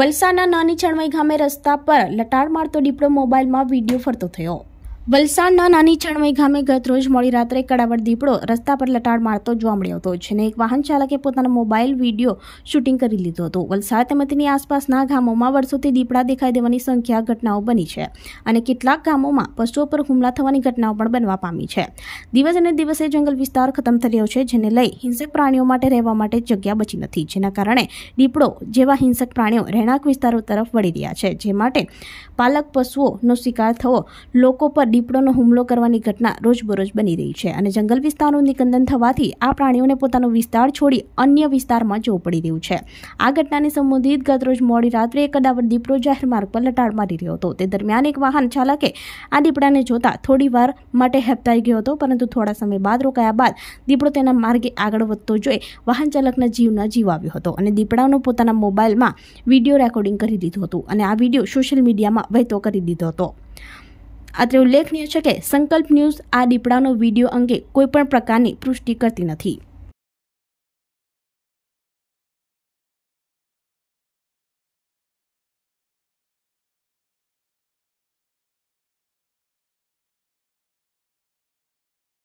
વલસાડના નાની છણવાઈ ગામે રસ્તા પર લટાર મારતો દીપડો મોબાઈલમાં વિડીયો ફરતો થયો વલસાડના નાની ચણમઈ ગામે ગત રોજ મોડી રાત્રે કડાવડ દીપડો રસ્તા પર લટાડ મારતો જોવા મળ્યો હતો જેને એક વાહન ચાલકે પોતાનો મોબાઈલ વિડીયો શૂટિંગ કરી લીધો હતો વલસાડ તેમજ તેની આસપાસના ગામોમાં વર્ષોથી દીપડા દેખાઈ દેવાની સંખ્યા ઘટનાઓ બની છે અને કેટલાક ગામોમાં પશુઓ પર હુમલા થવાની ઘટનાઓ પણ બનવા પામી છે દિવસ અને દિવસે જંગલ વિસ્તાર ખતમ થઈ રહ્યો છે જેને લઈ હિંસક પ્રાણીઓ માટે રહેવા માટે જગ્યા બચી નથી જેના કારણે દીપડો જેવા હિંસક પ્રાણીઓ રહેણાંક વિસ્તારો તરફ વળી રહ્યા છે જે માટે પાલક પશુઓનો શિકાર થવો લોકો પર દીપડોનો હુમલો કરવાની ઘટના રોજબરોજ બની રહી છે અને જંગલ વિસ્તારનું નિકંદન થવાથી આ પ્રાણીઓને પોતાનો વિસ્તાર છોડી અન્ય વિસ્તારમાં જવું પડી રહ્યું છે આ ઘટનાને સંબંધિત ગતરોજ મોડી રાત્રે એક અદાવત દીપડો જાહેર માર્ગ પર લટાડ મારી રહ્યો હતો તે દરમિયાન એક વાહન ચાલકે આ દીપડાને જોતા વાર માટે હેપતાઈ ગયો હતો પરંતુ થોડા સમય બાદ રોકાયા બાદ દીપડો તેના માર્ગે આગળ વધતો જોઈ વાહન ચાલકના જીવના જીવ આવ્યો હતો અને દીપડાનો પોતાના મોબાઈલમાં વિડીયો રેકોર્ડિંગ કરી દીધું હતું અને આ વિડીયો સોશિયલ મીડિયામાં વહેતો કરી દીધો હતો અત્રે ઉલ્લેખનીય છે કે સંકલ્પ ન્યૂઝ આ દીપડાનો વિડીયો અંગે કોઈપણ પ્રકારની પુષ્ટિ કરતી નથી